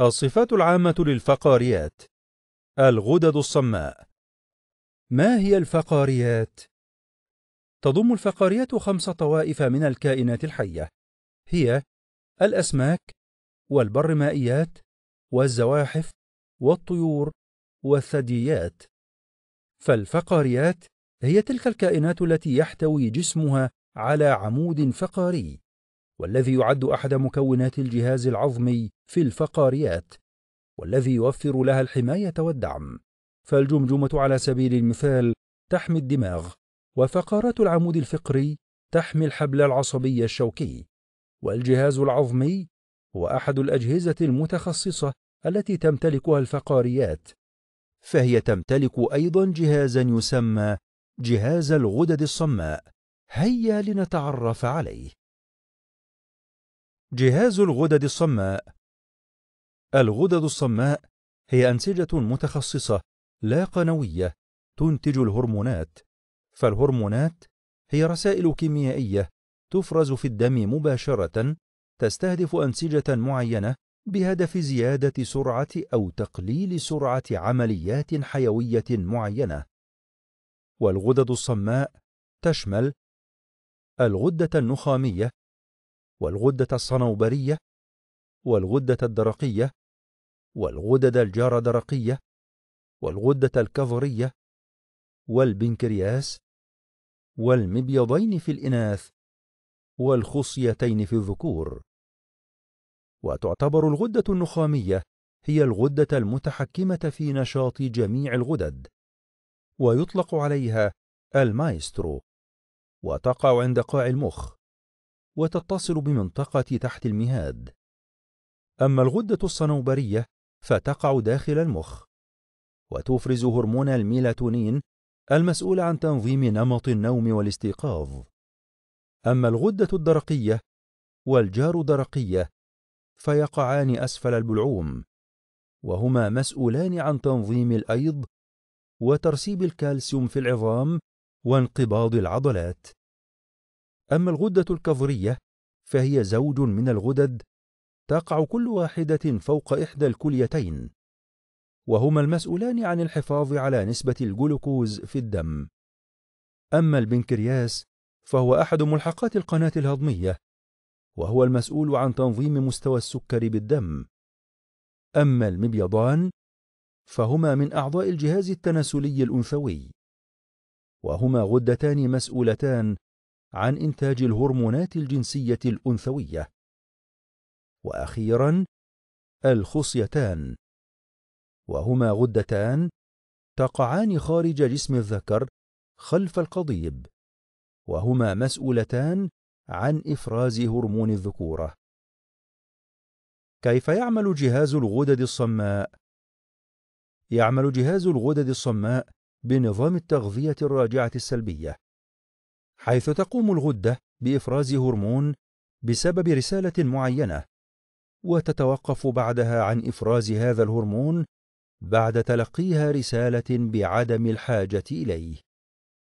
الصفات العامة للفقاريات الغدد الصماء ما هي الفقاريات؟ تضم الفقاريات خمس طوائف من الكائنات الحية هي الأسماك والبرمائيات والزواحف والطيور والثدييات فالفقاريات هي تلك الكائنات التي يحتوي جسمها على عمود فقاري والذي يعد أحد مكونات الجهاز العظمي في الفقاريات والذي يوفر لها الحماية والدعم فالجمجمة على سبيل المثال تحمي الدماغ وفقرات العمود الفقري تحمي الحبل العصبي الشوكي والجهاز العظمي هو أحد الأجهزة المتخصصة التي تمتلكها الفقاريات فهي تمتلك أيضا جهازا يسمى جهاز الغدد الصماء هيا لنتعرف عليه جهاز الغدد الصماء الغدد الصماء هي أنسجة متخصصة لا قنوية تنتج الهرمونات فالهرمونات هي رسائل كيميائية تفرز في الدم مباشرة تستهدف أنسجة معينة بهدف زيادة سرعة أو تقليل سرعة عمليات حيوية معينة والغدد الصماء تشمل الغدة النخامية والغدة الصنوبرية والغدة الدرقية والغدد الجردرقية والغدة الكظرية والبنكرياس والمبيضين في الإناث والخصيتين في الذكور وتعتبر الغدة النخامية هي الغدة المتحكمة في نشاط جميع الغدد ويطلق عليها المايسترو وتقع عند قاع المخ وتتصل بمنطقة تحت المهاد أما الغدة الصنوبرية فتقع داخل المخ وتفرز هرمون الميلاتونين المسؤول عن تنظيم نمط النوم والاستيقاظ أما الغدة الدرقية والجار درقية فيقعان أسفل البلعوم وهما مسؤولان عن تنظيم الأيض وترسيب الكالسيوم في العظام وانقباض العضلات أما الغدة الكظرية فهي زوج من الغدد تقع كل واحدة فوق إحدى الكليتين وهما المسؤولان عن الحفاظ على نسبة الجلوكوز في الدم أما البنكرياس فهو أحد ملحقات القناة الهضمية وهو المسؤول عن تنظيم مستوى السكر بالدم أما المبيضان فهما من أعضاء الجهاز التناسلي الأنثوي وهما غدتان مسؤولتان عن إنتاج الهرمونات الجنسية الأنثوية وأخيرا الخصيتان وهما غدتان تقعان خارج جسم الذكر خلف القضيب وهما مسؤولتان عن إفراز هرمون الذكورة كيف يعمل جهاز الغدد الصماء؟ يعمل جهاز الغدد الصماء بنظام التغذية الراجعة السلبية حيث تقوم الغدة بإفراز هرمون بسبب رسالة معينة وتتوقف بعدها عن إفراز هذا الهرمون بعد تلقيها رسالة بعدم الحاجة إليه